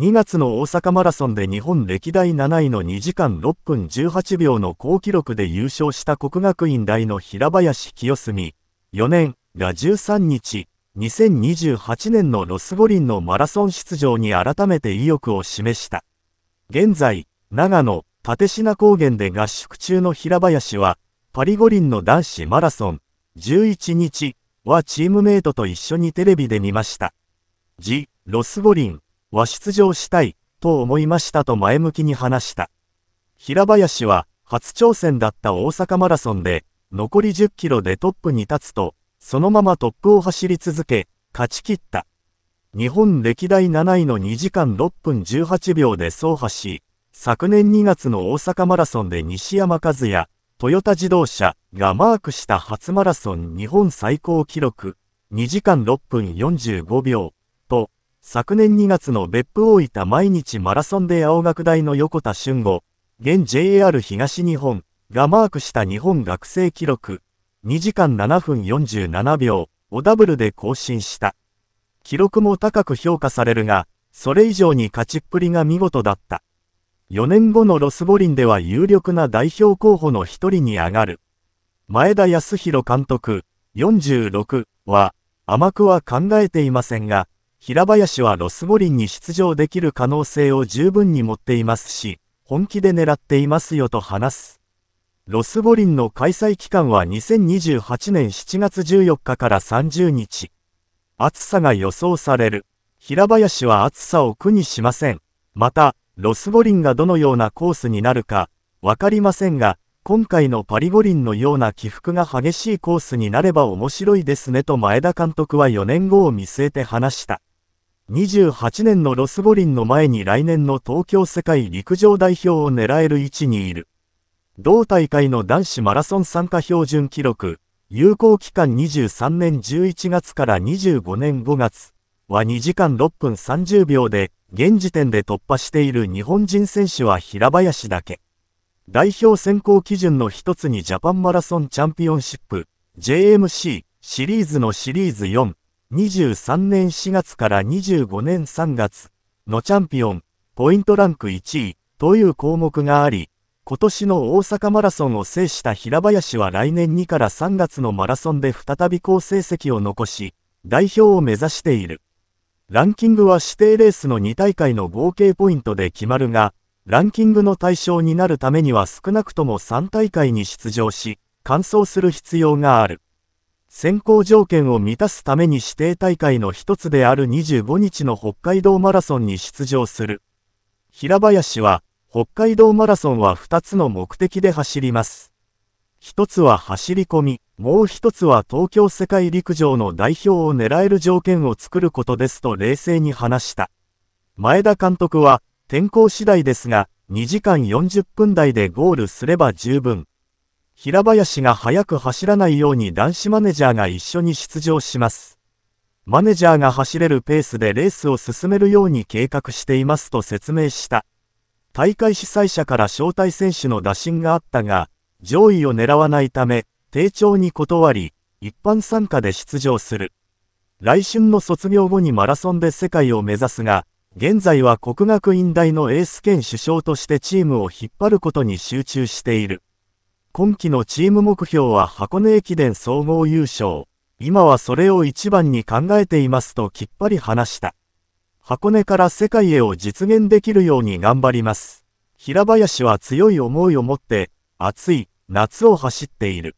2月の大阪マラソンで日本歴代7位の2時間6分18秒の好記録で優勝した国学院大の平林清澄4年が13日、2028年のロス五輪のマラソン出場に改めて意欲を示した。現在、長野、立科高原で合宿中の平林は、パリ五輪の男子マラソン、11日はチームメイトと一緒にテレビで見ました。ジ・ロス五輪。は出場したい、と思いましたと前向きに話した。平林は、初挑戦だった大阪マラソンで、残り10キロでトップに立つと、そのままトップを走り続け、勝ち切った。日本歴代7位の2時間6分18秒で走破し、昨年2月の大阪マラソンで西山和也、トヨタ自動車がマークした初マラソン日本最高記録、2時間6分45秒。昨年2月の別府大分毎日マラソンで青学大の横田俊吾、現 j r 東日本がマークした日本学生記録、2時間7分47秒をダブルで更新した。記録も高く評価されるが、それ以上に勝ちっぷりが見事だった。4年後のロスボリンでは有力な代表候補の一人に上がる。前田康弘監督、46は甘くは考えていませんが、平林はロス五輪に出場できる可能性を十分に持っていますし、本気で狙っていますよと話す。ロス五輪の開催期間は2028年7月14日から30日。暑さが予想される。平林は暑さを苦にしません。また、ロス五輪がどのようなコースになるか、わかりませんが、今回のパリ五輪のような起伏が激しいコースになれば面白いですねと前田監督は4年後を見据えて話した。28年のロス五輪の前に来年の東京世界陸上代表を狙える位置にいる。同大会の男子マラソン参加標準記録、有効期間23年11月から25年5月は2時間6分30秒で、現時点で突破している日本人選手は平林だけ。代表選考基準の一つにジャパンマラソンチャンピオンシップ、JMC シリーズのシリーズ4、23年4月から25年3月のチャンピオン、ポイントランク1位という項目があり、今年の大阪マラソンを制した平林は来年2から3月のマラソンで再び好成績を残し、代表を目指している。ランキングは指定レースの2大会の合計ポイントで決まるが、ランキングの対象になるためには少なくとも3大会に出場し、完走する必要がある。選考条件を満たすために指定大会の一つである25日の北海道マラソンに出場する。平林は、北海道マラソンは2つの目的で走ります。1つは走り込み、もう1つは東京世界陸上の代表を狙える条件を作ることですと冷静に話した。前田監督は、天候次第ですが、2時間40分台でゴールすれば十分、平林が速く走らないように男子マネージャーが一緒に出場します。マネージャーが走れるペースでレースを進めるように計画していますと説明した。大会主催者から招待選手の打診があったが、上位を狙わないため、丁重に断り、一般参加で出場する。来春の卒業後にマラソンで世界を目指すが、現在は国学院大のエース兼首相としてチームを引っ張ることに集中している。今季のチーム目標は箱根駅伝総合優勝。今はそれを一番に考えていますときっぱり話した。箱根から世界へを実現できるように頑張ります。平林は強い思いを持って、暑い夏を走っている。